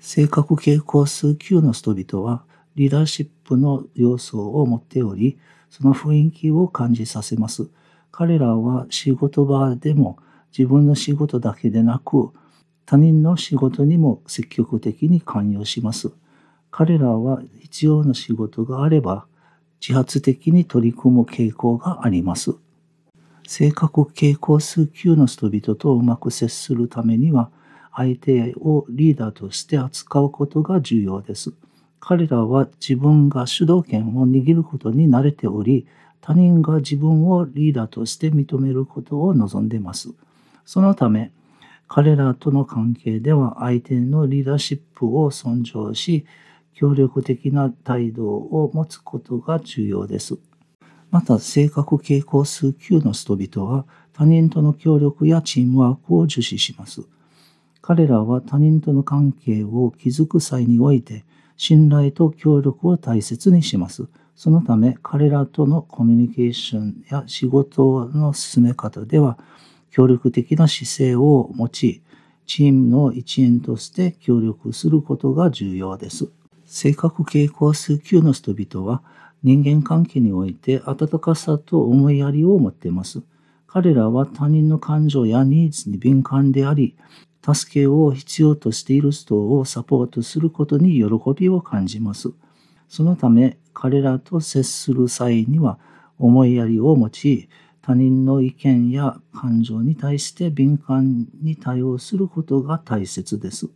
性格傾向数級の人々はリーダーシップの要素を持っており、その雰囲気を感じさせます。彼らは仕事場でも自分の仕事だけでなく、他人の仕事にも積極的に関与します。彼らは必要な仕事があれば、自発的に取り組む傾向があります。性格傾向数級の人々とうまく接するためには、相手をリーダーとして扱うことが重要です。彼らは自分が主導権を握ることに慣れており、他人が自分をリーダーとして認めることを望んでいます。そのため、彼らとの関係では相手のリーダーシップを尊重し、協力的な態度を持つことが重要です。また、性格傾向数級の人々は、他人との協力やチームワークを重視します。彼らは他人との関係を築く際において、信頼と協力を大切にします。そのため、彼らとのコミュニケーションや仕事の進め方では、協力的な姿勢を持ち、チームの一員として協力することが重要です。性格傾向数級の人々は、人間関係において温かさと思いやりを持っています。彼らは他人の感情やニーズに敏感であり、助けを必要としている人をサポートすることに喜びを感じます。そのため、彼らと接する際には、思いやりを持ち、他人の意見や感情に対して敏感に対応することが大切です。